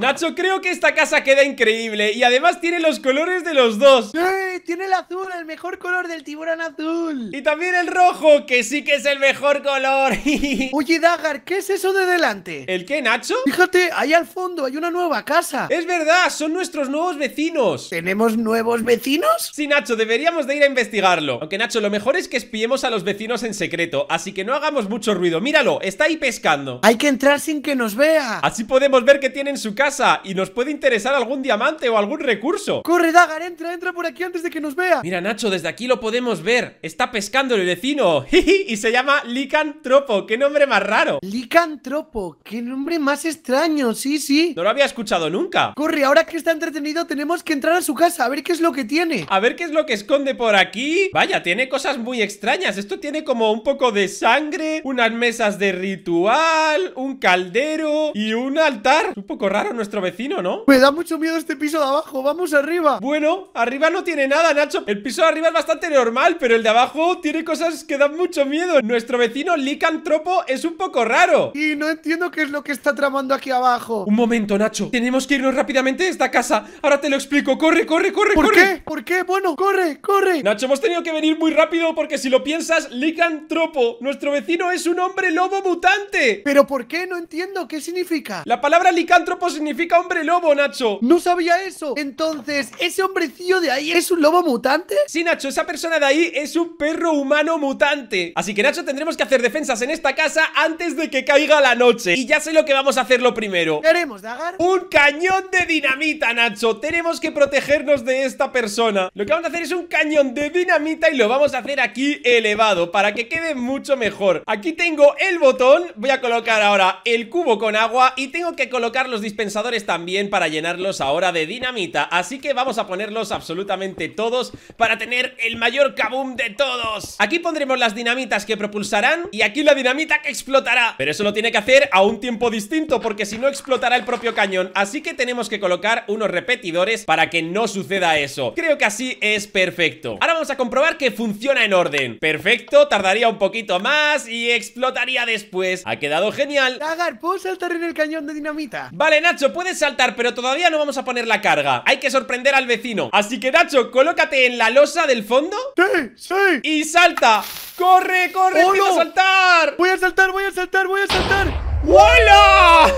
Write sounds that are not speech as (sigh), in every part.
Nacho, creo que esta casa queda increíble Y además tiene los colores de los dos ¡Eh! Tiene el azul, el mejor color del tiburón azul Y también el rojo, que sí que es el mejor color (laughs) Oye, Dagar, ¿qué es eso de delante? ¿El qué, Nacho? Fíjate, ahí al fondo hay una nueva casa Es verdad, son nuestros nuevos vecinos ¿Tenemos nuevos vecinos? Sí, Nacho, deberíamos de ir a investigarlo Aunque, Nacho, lo mejor es que espiemos a los vecinos en secreto Así que no hagamos mucho ruido Míralo, está ahí pescando Hay que entrar sin que nos vea Así podemos ver que tienen su casa y nos puede interesar algún diamante o algún recurso. ¡Corre, Dagar! ¡Entra, entra por aquí antes de que nos vea! Mira, Nacho, desde aquí lo podemos ver. Está pescando el vecino. (laughs) y se llama Licantropo. ¡Qué nombre más raro! Licantropo. ¡Qué nombre más extraño! Sí, sí. No lo había escuchado nunca. Corre, ahora que está entretenido tenemos que entrar a su casa a ver qué es lo que tiene. A ver qué es lo que esconde por aquí. Vaya, tiene cosas muy extrañas. Esto tiene como un poco de sangre, unas mesas de ritual, un caldero y un altar. Un poco raro, nuestro vecino, ¿no? Me da mucho miedo este piso de abajo, vamos arriba Bueno, arriba no tiene nada, Nacho El piso de arriba es bastante normal, pero el de abajo tiene cosas que dan mucho miedo Nuestro vecino Licantropo es un poco raro Y no entiendo qué es lo que está tramando aquí abajo Un momento, Nacho Tenemos que irnos rápidamente de esta casa Ahora te lo explico, corre, corre, corre, corre ¿Por qué? ¿Por qué? Bueno, corre, corre Nacho, hemos tenido que venir muy rápido porque si lo piensas, Licantropo, nuestro vecino es un hombre lobo mutante ¿Pero por qué? No entiendo, ¿qué significa? La palabra licántropo significa hombre lobo, Nacho. No sabía eso. Entonces, ¿ese hombrecillo de ahí es un lobo mutante? Sí, Nacho, esa persona de ahí es un perro humano mutante. Así que, Nacho, tendremos que hacer defensas en esta casa antes de que caiga la noche. Y ya sé lo que vamos a hacer lo primero. ¿Queremos, haremos, Un cañón de dinamita, Nacho. Tenemos que protegernos de esta persona. Lo que vamos a hacer es un cañón de dinamita y lo vamos a hacer aquí elevado para que quede mucho mejor. Aquí tengo el botón. Voy a colocar ahora el cubo con agua y tengo que colocar los dispensadores también para llenarlos ahora de dinamita Así que vamos a ponerlos absolutamente todos para tener el mayor kaboom de todos Aquí pondremos las dinamitas que propulsarán y aquí la dinamita que explotará Pero eso lo tiene que hacer a un tiempo distinto porque si no explotará el propio cañón Así que tenemos que colocar unos repetidores para que no suceda eso Creo que así es perfecto Ahora vamos a comprobar que funciona en orden Perfecto, tardaría un poquito más y explotaría después Ha quedado genial Agar, ¿puedo saltar en el cañón de dinamita? Vale, nada Nacho, puedes saltar, pero todavía no vamos a poner la carga Hay que sorprender al vecino Así que Nacho, colócate en la losa del fondo Sí, sí Y salta ¡Corre, corre! corre ¡Oh, ¡Voy a saltar! ¡Voy a saltar, voy a saltar, voy a saltar! ¡Hola!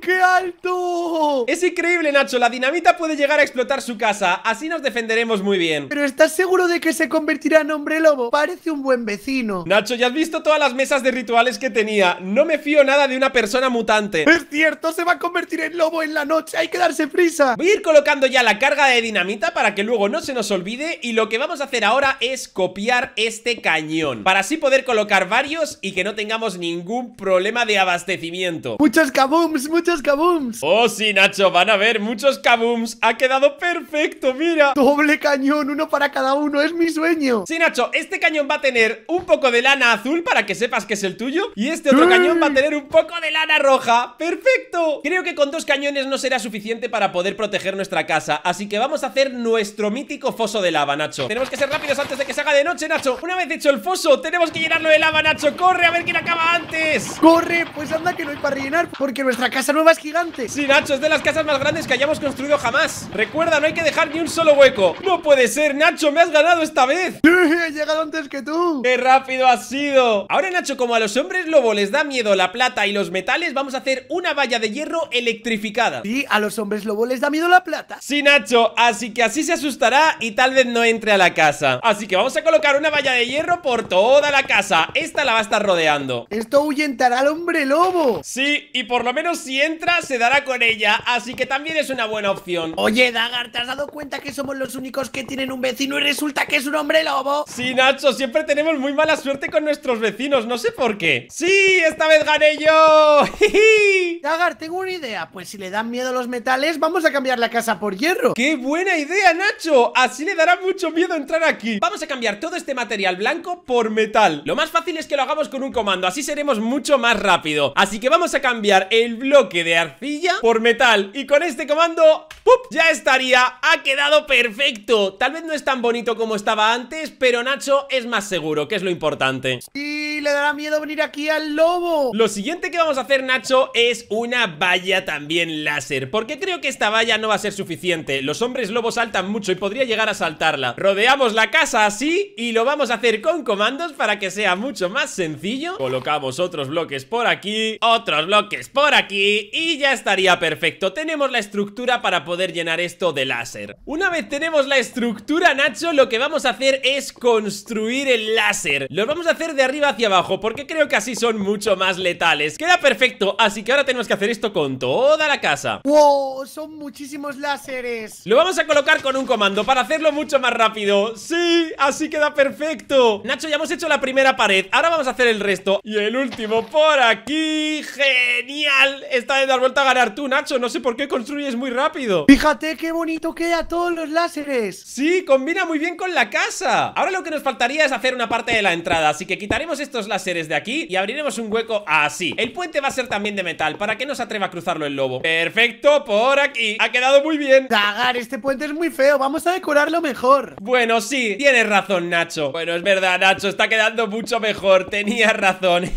¡Qué alto! Es increíble, Nacho. La dinamita puede llegar a explotar su casa. Así nos defenderemos muy bien. Pero ¿estás seguro de que se convertirá en hombre lobo? Parece un buen vecino. Nacho, ya has visto todas las mesas de rituales que tenía. No me fío nada de una persona mutante. Es cierto, se va a convertir en lobo en la noche. Hay que darse prisa. Voy a ir colocando ya la carga de dinamita para que luego no se nos olvide. Y lo que vamos a hacer ahora es copiar este cañón. Para así poder colocar varios y que no tengamos ningún problema de abastecimiento ¡Muchos kabooms! ¡Muchos kabooms! Oh, sí, Nacho, van a ver muchos kabooms Ha quedado perfecto, mira Doble cañón, uno para cada uno, es mi sueño Sí, Nacho, este cañón va a tener un poco de lana azul para que sepas que es el tuyo Y este otro cañón va a tener un poco de lana roja ¡Perfecto! Creo que con dos cañones no será suficiente para poder proteger nuestra casa Así que vamos a hacer nuestro mítico foso de lava, Nacho Tenemos que ser rápidos antes de que se haga de noche, Nacho Una vez hecho el foso, tenemos que llenarlo de lava, Nacho ¡Corre, a ver quién acaba antes! ¡Corre! pues anda que no hay para rellenar Porque nuestra casa nueva es gigante Sí, Nacho, es de las casas más grandes que hayamos construido jamás Recuerda, no hay que dejar ni un solo hueco No puede ser, Nacho, me has ganado esta vez he llegado antes que tú Qué rápido has sido Ahora, Nacho, como a los hombres lobo les da miedo la plata y los metales Vamos a hacer una valla de hierro electrificada Sí, a los hombres lobo les da miedo la plata Sí, Nacho, así que así se asustará y tal vez no entre a la casa Así que vamos a colocar una valla de hierro por toda la casa Esta la va a estar rodeando Esto huyentará a los hombre lobo. Sí, y por lo menos si entra, se dará con ella. Así que también es una buena opción. Oye, Dagar, ¿te has dado cuenta que somos los únicos que tienen un vecino y resulta que es un hombre lobo? Sí, Nacho, siempre tenemos muy mala suerte con nuestros vecinos. No sé por qué. Sí, esta vez gané yo. (laughs) ¡Jiji! Dagar, tengo una idea. Pues si le dan miedo los metales, vamos a cambiar la casa por hierro. ¡Qué buena idea, Nacho! Así le dará mucho miedo entrar aquí. Vamos a cambiar todo este material blanco por metal. Lo más fácil es que lo hagamos con un comando, así seremos mucho más rápido. Así que vamos a cambiar el bloque de arcilla por metal. Y con este comando, ¡pup! Ya estaría. Ha quedado perfecto. Tal vez no es tan bonito como estaba antes, pero Nacho es más seguro, que es lo importante. Y le dará miedo venir aquí al lobo. Lo siguiente que vamos a hacer, Nacho, es una valla también láser Porque creo que esta valla no va a ser suficiente Los hombres lobos saltan mucho y podría llegar a saltarla Rodeamos la casa así y lo vamos a hacer con comandos para que sea mucho más sencillo Colocamos otros bloques por aquí, otros bloques por aquí y ya estaría perfecto Tenemos la estructura para poder llenar esto de láser Una vez tenemos la estructura, Nacho, lo que vamos a hacer es construir el láser lo vamos a hacer de arriba hacia abajo porque creo que así son mucho más letales Queda perfecto, así que ahora tenemos que hacer esto con toda la casa ¡Wow! Son muchísimos láseres Lo vamos a colocar con un comando para hacerlo mucho más rápido ¡Sí! Así queda perfecto Nacho, ya hemos hecho la primera pared Ahora vamos a hacer el resto Y el último por aquí ¡Genial! Está de dar vuelta a ganar tú, Nacho No sé por qué construyes muy rápido Fíjate qué bonito queda todos los láseres Sí, combina muy bien con la casa Ahora lo que nos faltaría es hacer una parte de la entrada Así que quitaremos estos láseres de aquí Y abriremos un hueco así El puente va a ser también de metal Para para que no se atreva a cruzarlo el lobo Perfecto, por aquí Ha quedado muy bien Dagar, este puente es muy feo Vamos a decorarlo mejor Bueno, sí, tienes razón, Nacho Bueno, es verdad, Nacho Está quedando mucho mejor Tenías razón (laughs)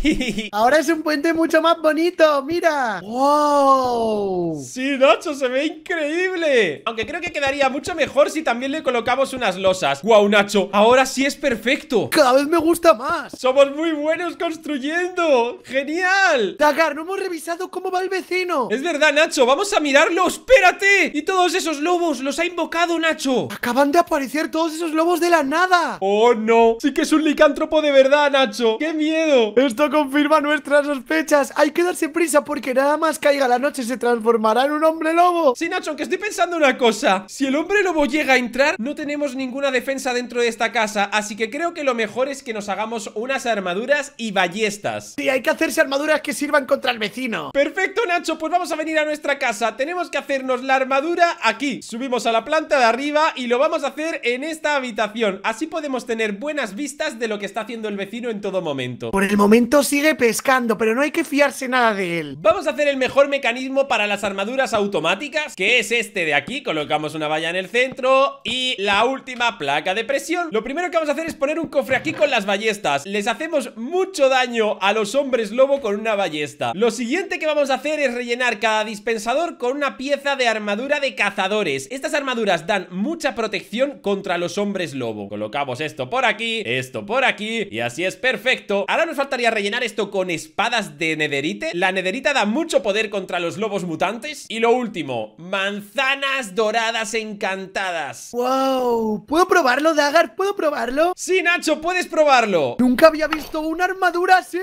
Ahora es un puente mucho más bonito Mira ¡Wow! Sí, Nacho, se ve increíble Aunque creo que quedaría mucho mejor Si también le colocamos unas losas ¡Wow, Nacho! Ahora sí es perfecto Cada vez me gusta más Somos muy buenos construyendo ¡Genial! Dagar, no hemos revisado cómo va el vecino. Es verdad, Nacho, vamos a mirarlo. ¡Espérate! Y todos esos lobos, los ha invocado, Nacho. Acaban de aparecer todos esos lobos de la nada. Oh, no. Sí que es un licántropo de verdad, Nacho. ¡Qué miedo! Esto confirma nuestras sospechas. Hay que darse prisa porque nada más caiga la noche se transformará en un hombre lobo. Sí, Nacho, ¡Que estoy pensando una cosa. Si el hombre lobo llega a entrar, no tenemos ninguna defensa dentro de esta casa. Así que creo que lo mejor es que nos hagamos unas armaduras y ballestas. Sí, hay que hacerse armaduras que sirvan contra el vecino. Perfecto, Nacho, pues vamos a venir a nuestra casa Tenemos que hacernos la armadura aquí Subimos a la planta de arriba y lo vamos a hacer en esta habitación Así podemos tener buenas vistas de lo que está haciendo el vecino en todo momento Por el momento sigue pescando, pero no hay que fiarse nada de él Vamos a hacer el mejor mecanismo para las armaduras automáticas Que es este de aquí, colocamos una valla en el centro Y la última placa de presión Lo primero que vamos a hacer es poner un cofre aquí con las ballestas Les hacemos mucho daño a los hombres lobo con una ballesta Lo siguiente que vamos hacer es rellenar cada dispensador con una pieza de armadura de cazadores. Estas armaduras dan mucha protección contra los hombres lobo. Colocamos esto por aquí, esto por aquí y así es perfecto. Ahora nos faltaría rellenar esto con espadas de nederite. La nederita da mucho poder contra los lobos mutantes. Y lo último, manzanas doradas encantadas. ¡Wow! ¿Puedo probarlo, Dagar? ¿Puedo probarlo? Sí, Nacho, puedes probarlo. Nunca había visto una armadura así.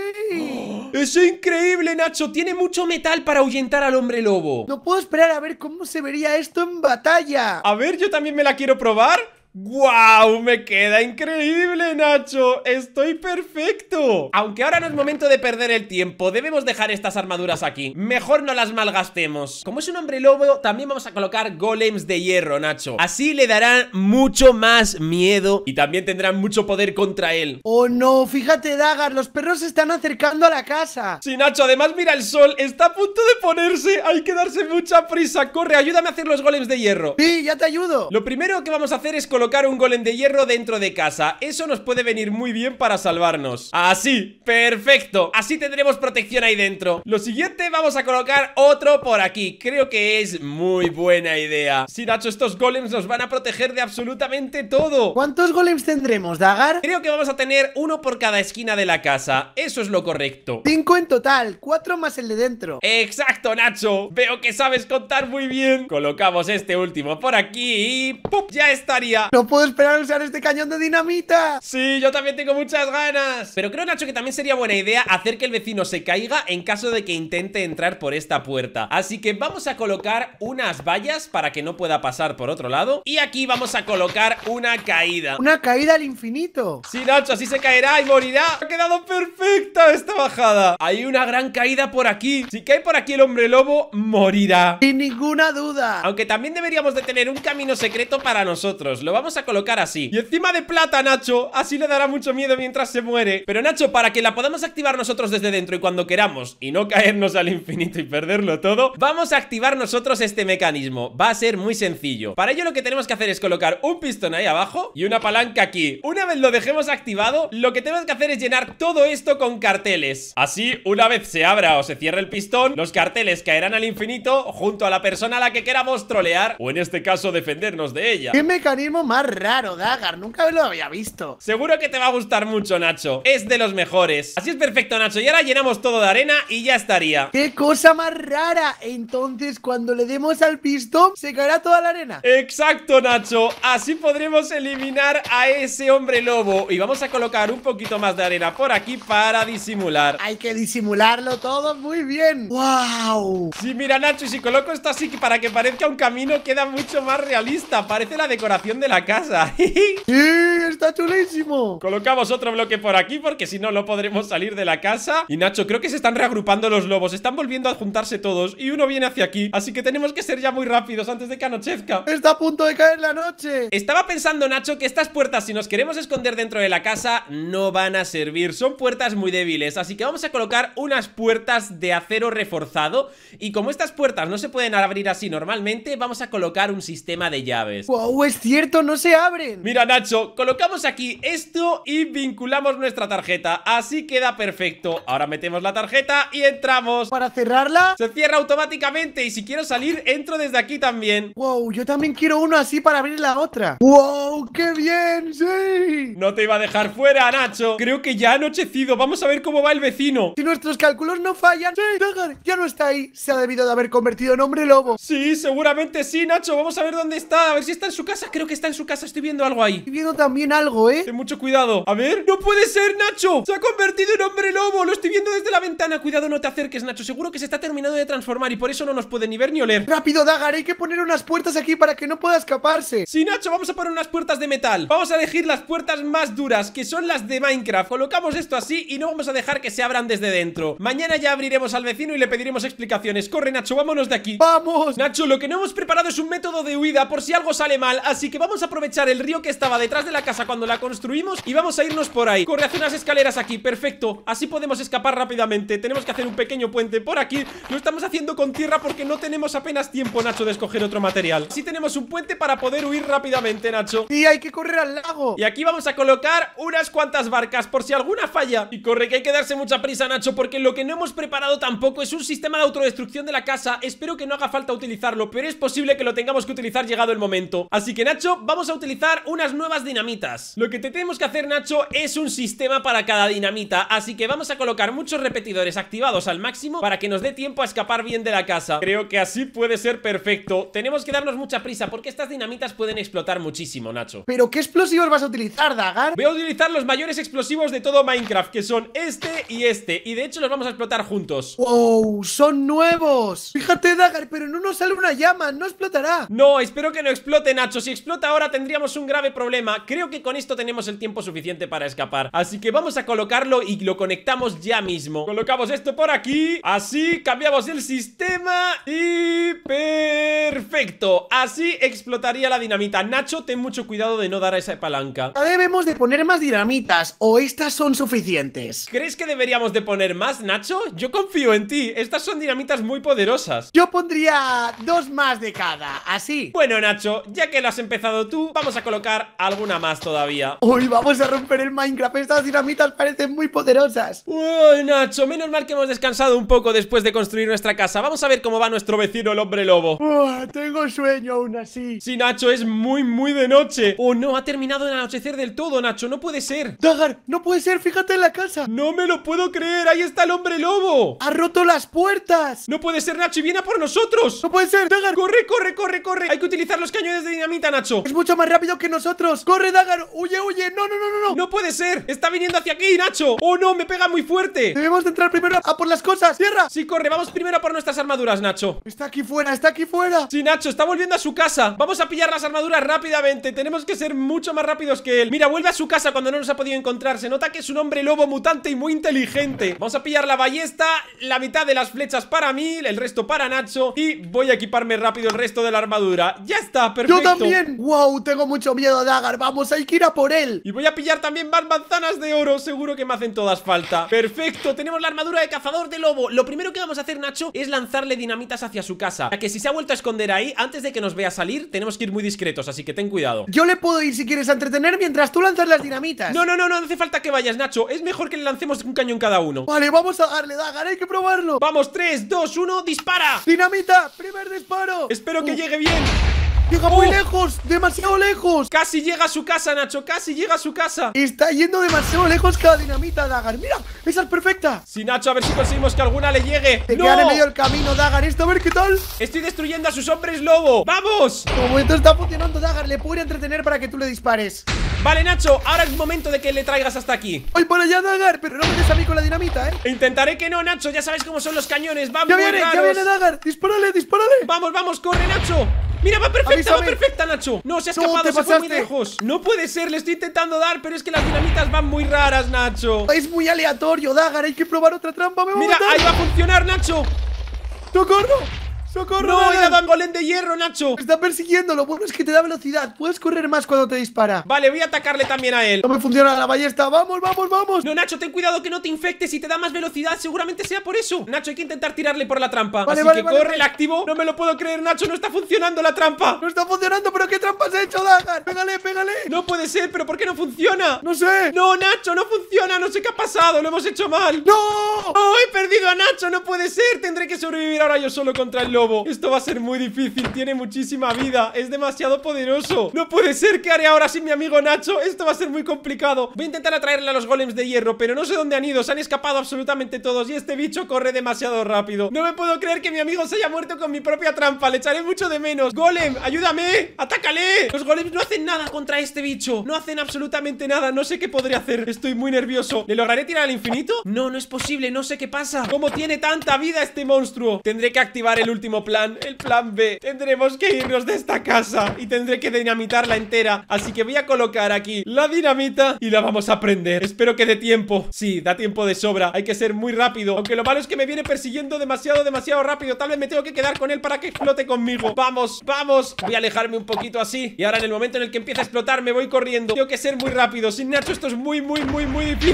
(gasps) ¡Es increíble, Nacho! Tiene mucho metal para ahuyentar al hombre lobo. No puedo esperar a ver cómo se vería esto en batalla. A ver, yo también me la quiero probar. ¡Guau! ¡Me queda increíble, Nacho! ¡Estoy perfecto! Aunque ahora no es momento de perder el tiempo Debemos dejar estas armaduras aquí Mejor no las malgastemos Como es un hombre lobo, también vamos a colocar golems de hierro, Nacho Así le darán mucho más miedo Y también tendrán mucho poder contra él ¡Oh no! Fíjate, Dagar, los perros se están acercando a la casa Sí, Nacho, además mira el sol Está a punto de ponerse Hay que darse mucha prisa Corre, ayúdame a hacer los golems de hierro Sí, ya te ayudo Lo primero que vamos a hacer es colocar colocar un golem de hierro dentro de casa Eso nos puede venir muy bien para salvarnos Así, perfecto Así tendremos protección ahí dentro Lo siguiente, vamos a colocar otro por aquí Creo que es muy buena idea Si Nacho, estos golems nos van a proteger de absolutamente todo ¿Cuántos golems tendremos, Dagar? Creo que vamos a tener uno por cada esquina de la casa Eso es lo correcto Cinco en total, cuatro más el de dentro Exacto, Nacho Veo que sabes contar muy bien Colocamos este último por aquí y ¡Pup! Ya estaría ¡No puedo esperar a usar este cañón de dinamita! Sí, yo también tengo muchas ganas. Pero creo, Nacho, que también sería buena idea hacer que el vecino se caiga en caso de que intente entrar por esta puerta. Así que vamos a colocar unas vallas para que no pueda pasar por otro lado. Y aquí vamos a colocar una caída. ¡Una caída al infinito! Sí, Nacho, así se caerá y morirá. Ha quedado perfecta esta bajada. Hay una gran caída por aquí. Si cae por aquí el hombre lobo, morirá. Sin ninguna duda. Aunque también deberíamos de tener un camino secreto para nosotros. Lo vamos vamos a colocar así Y encima de plata, Nacho Así le dará mucho miedo mientras se muere Pero Nacho, para que la podamos activar nosotros desde dentro y cuando queramos Y no caernos al infinito y perderlo todo Vamos a activar nosotros este mecanismo Va a ser muy sencillo Para ello lo que tenemos que hacer es colocar un pistón ahí abajo Y una palanca aquí Una vez lo dejemos activado Lo que tenemos que hacer es llenar todo esto con carteles Así, una vez se abra o se cierre el pistón Los carteles caerán al infinito Junto a la persona a la que queramos trolear O en este caso defendernos de ella ¿Qué mecanismo más más raro, Dagar. Nunca lo había visto. Seguro que te va a gustar mucho, Nacho. Es de los mejores. Así es perfecto, Nacho. Y ahora llenamos todo de arena y ya estaría. ¡Qué cosa más rara! Entonces, cuando le demos al pistón, se caerá toda la arena. Exacto, Nacho. Así podremos eliminar a ese hombre lobo. Y vamos a colocar un poquito más de arena por aquí para disimular. Hay que disimularlo todo muy bien. ¡Wow! Sí, mira, Nacho, y si coloco esto así para que parezca un camino, queda mucho más realista. Parece la decoración de la casa. (laughs) ¡Sí! ¡Está chulísimo! Colocamos otro bloque por aquí porque si no, no podremos salir de la casa. Y Nacho, creo que se están reagrupando los lobos. Están volviendo a juntarse todos y uno viene hacia aquí. Así que tenemos que ser ya muy rápidos antes de que anochezca. ¡Está a punto de caer la noche! Estaba pensando, Nacho, que estas puertas, si nos queremos esconder dentro de la casa, no van a servir. Son puertas muy débiles. Así que vamos a colocar unas puertas de acero reforzado. Y como estas puertas no se pueden abrir así normalmente, vamos a colocar un sistema de llaves. ¡Wow! Es cierto, no se abren Mira Nacho, colocamos aquí esto y vinculamos nuestra tarjeta Así queda perfecto Ahora metemos la tarjeta y entramos ¿Para cerrarla? Se cierra automáticamente y si quiero salir, entro desde aquí también Wow, yo también quiero uno así para abrir la otra Wow, qué bien, sí No te iba a dejar fuera, Nacho Creo que ya ha anochecido, vamos a ver cómo va el vecino Si nuestros cálculos no fallan, sí, ya no está ahí Se ha debido de haber convertido en hombre lobo Sí, seguramente sí, Nacho, vamos a ver dónde está A ver si está en su casa, creo que está su casa, estoy viendo algo ahí. Estoy viendo también algo, ¿eh? Ten mucho cuidado. A ver. ¡No puede ser, Nacho! ¡Se ha convertido en hombre lobo! Lo estoy viendo desde la ventana. Cuidado, no te acerques, Nacho. Seguro que se está terminando de transformar y por eso no nos puede ni ver ni oler. ¡Rápido, Dagar! Hay que poner unas puertas aquí para que no pueda escaparse. Sí, Nacho, vamos a poner unas puertas de metal. Vamos a elegir las puertas más duras, que son las de Minecraft. Colocamos esto así y no vamos a dejar que se abran desde dentro. Mañana ya abriremos al vecino y le pediremos explicaciones. Corre, Nacho, vámonos de aquí. ¡Vamos! Nacho, lo que no hemos preparado es un método de huida por si algo sale mal, así que vamos a aprovechar el río que estaba detrás de la casa cuando la construimos Y vamos a irnos por ahí Corre, hacia unas escaleras aquí, perfecto Así podemos escapar rápidamente Tenemos que hacer un pequeño puente por aquí Lo estamos haciendo con tierra porque no tenemos apenas tiempo, Nacho, de escoger otro material así tenemos un puente para poder huir rápidamente, Nacho Y hay que correr al lago Y aquí vamos a colocar unas cuantas barcas por si alguna falla Y corre, que hay que darse mucha prisa, Nacho Porque lo que no hemos preparado tampoco es un sistema de autodestrucción de la casa Espero que no haga falta utilizarlo Pero es posible que lo tengamos que utilizar llegado el momento Así que, Nacho, vamos vamos a utilizar unas nuevas dinamitas Lo que te tenemos que hacer, Nacho, es un sistema para cada dinamita Así que vamos a colocar muchos repetidores activados al máximo Para que nos dé tiempo a escapar bien de la casa Creo que así puede ser perfecto Tenemos que darnos mucha prisa porque estas dinamitas pueden explotar muchísimo, Nacho ¿Pero qué explosivos vas a utilizar, Dagar? Voy a utilizar los mayores explosivos de todo Minecraft Que son este y este Y de hecho los vamos a explotar juntos ¡Wow! ¡Son nuevos! Fíjate, Dagar, pero no nos sale una llama, no explotará No, espero que no explote, Nacho Si explota ahora tendríamos un grave problema Creo que con esto tenemos el tiempo suficiente para escapar Así que vamos a colocarlo y lo conectamos ya mismo Colocamos esto por aquí Así, cambiamos el sistema Y... ¡Perfecto! Así explotaría la dinamita Nacho, ten mucho cuidado de no dar a esa palanca debemos de poner más dinamitas O estas son suficientes ¿Crees que deberíamos de poner más, Nacho? Yo confío en ti Estas son dinamitas muy poderosas Yo pondría dos más de cada, así Bueno, Nacho, ya que lo has empezado tú Vamos a colocar alguna más todavía Uy, vamos a romper el Minecraft Estas dinamitas parecen muy poderosas Uy, Nacho, menos mal que hemos descansado un poco Después de construir nuestra casa Vamos a ver cómo va nuestro vecino el hombre lobo Uy, Tengo sueño aún así Sí, Nacho, es muy, muy de noche Oh, no, ha terminado de anochecer del todo, Nacho No puede ser Dagar, no puede ser, fíjate en la casa No me lo puedo creer, ahí está el hombre lobo Ha roto las puertas No puede ser, Nacho, viene a por nosotros No puede ser, Dagar Corre, corre, corre, corre Hay que utilizar los cañones de dinamita, Nacho Es muy mucho más rápido que nosotros ¡Corre, Dagar! ¡Huye, huye! ¡No, no, no, no! ¡No, puede ser! ¡Está viniendo hacia aquí, Nacho! ¡Oh, no! ¡Me pega muy fuerte! Debemos entrar primero a por las cosas ¡Cierra! Sí, corre, vamos primero por nuestras armaduras, Nacho Está aquí fuera, está aquí fuera Sí, Nacho, está volviendo a su casa Vamos a pillar las armaduras rápidamente Tenemos que ser mucho más rápidos que él Mira, vuelve a su casa cuando no nos ha podido encontrar Se nota que es un hombre lobo mutante y muy inteligente Vamos a pillar la ballesta La mitad de las flechas para mí El resto para Nacho Y voy a equiparme rápido el resto de la armadura ¡Ya está! ¡Perfecto! ¡Yo también! ¡Wow! tengo mucho miedo, Dagar. Vamos, hay que ir a por él. Y voy a pillar también más manzanas de oro. Seguro que me hacen todas falta. Perfecto, tenemos la armadura de cazador de lobo. Lo primero que vamos a hacer, Nacho, es lanzarle dinamitas hacia su casa. Ya que si se ha vuelto a esconder ahí, antes de que nos vea salir, tenemos que ir muy discretos. Así que ten cuidado. Yo le puedo ir si quieres entretener mientras tú lanzas las dinamitas. No, no, no, no hace falta que vayas, Nacho. Es mejor que le lancemos un cañón cada uno. Vale, vamos a darle, Dagar. Hay que probarlo. Vamos, 3, 2, 1, dispara. Dinamita, primer disparo. Espero que llegue bien. Llega muy ¡Oh! lejos, demasiado lejos Casi llega a su casa, Nacho, casi llega a su casa Está yendo demasiado lejos cada dinamita, Dagar Mira, esa es perfecta Sí, Nacho, a ver si conseguimos que alguna le llegue Te ¡No! en medio el camino, Dagar, esto a ver qué tal Estoy destruyendo a sus hombres lobo ¡Vamos! Como esto está funcionando, Dagar, le puede entretener para que tú le dispares Vale, Nacho, ahora es momento de que le traigas hasta aquí Voy por allá, Dagar, pero no me des a mí con la dinamita, ¿eh? Intentaré que no, Nacho, ya sabes cómo son los cañones ya viene, ya viene, Dagar, dispárale, dispárale Vamos, vamos, corre, Nacho Mira, va perfecta, va perfecta, Nacho No, se ha escapado, se fue muy lejos No puede ser, le estoy intentando dar, pero es que las dinamitas van muy raras, Nacho Es muy aleatorio, Dagar, hay que probar otra trampa, me Mira, ahí va a funcionar, Nacho ¡No ¡Socorro! ¡No, dado un de hierro, Nacho! Está persiguiendo, lo bueno es que te da velocidad Puedes correr más cuando te dispara Vale, voy a atacarle también a él No me funciona la ballesta, vamos, vamos, vamos No, Nacho, ten cuidado que no te infectes y te da más velocidad Seguramente sea por eso Nacho, hay que intentar tirarle por la trampa vale, Así vale, que corre, el activo No me lo puedo creer, Nacho, no está funcionando la trampa No está funcionando, pero ¿qué trampa se ha hecho, Dagar? Pégale, pégale No puede ser, pero ¿por qué no funciona? No sé No, Nacho, no funciona, no sé qué ha pasado, lo hemos hecho mal ¡No! ¡Oh, he perdido a Nacho! No puede ser, tendré que sobrevivir ahora yo solo contra el loco. Esto va a ser muy difícil, tiene muchísima vida Es demasiado poderoso No puede ser, que haré ahora sin mi amigo Nacho? Esto va a ser muy complicado Voy a intentar atraerle a los golems de hierro, pero no sé dónde han ido Se han escapado absolutamente todos y este bicho corre demasiado rápido No me puedo creer que mi amigo se haya muerto con mi propia trampa Le echaré mucho de menos Golem, ayúdame, atácale Los golems no hacen nada contra este bicho No hacen absolutamente nada, no sé qué podría hacer Estoy muy nervioso ¿Le lograré tirar al infinito? No, no es posible, no sé qué pasa ¿Cómo tiene tanta vida este monstruo? Tendré que activar el último plan, el plan B Tendremos que irnos de esta casa Y tendré que dinamitarla entera Así que voy a colocar aquí la dinamita Y la vamos a prender, espero que dé tiempo Sí, da tiempo de sobra, hay que ser muy rápido Aunque lo malo es que me viene persiguiendo demasiado, demasiado rápido Tal vez me tengo que quedar con él para que explote conmigo Vamos, vamos Voy a alejarme un poquito así Y ahora en el momento en el que empieza a explotar me voy corriendo Tengo que ser muy rápido, sin Nacho esto es muy, muy, muy, muy difícil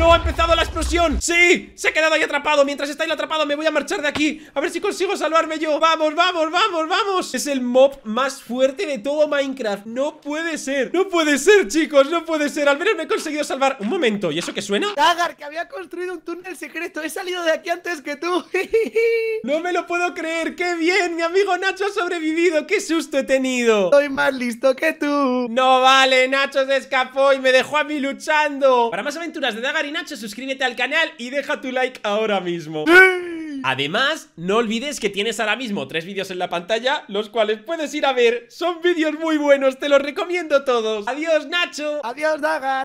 ¡No! ¡Ha empezado la explosión! ¡Sí! ¡Se ha quedado ahí atrapado! Mientras está ahí atrapado me voy a marchar de aquí A ver si consigo salvarme yo ¡Vamos, vamos, vamos, vamos! Es el mob más fuerte de todo Minecraft ¡No puede ser! ¡No puede ser, chicos! ¡No puede ser! Al menos me he conseguido salvar ¡Un momento! ¿Y eso qué suena? Dagar, que había construido un túnel secreto He salido de aquí antes que tú (laughs) ¡No me lo puedo creer! ¡Qué bien! ¡Mi amigo Nacho ha sobrevivido! ¡Qué susto he tenido! Soy más listo que tú No vale, Nacho se escapó y me dejó a mí luchando Para más aventuras de Dagar Nacho, suscríbete al canal y deja tu like ahora mismo. Además, no olvides que tienes ahora mismo tres vídeos en la pantalla, los cuales puedes ir a ver. Son vídeos muy buenos, te los recomiendo todos. Adiós, Nacho. Adiós, Daga.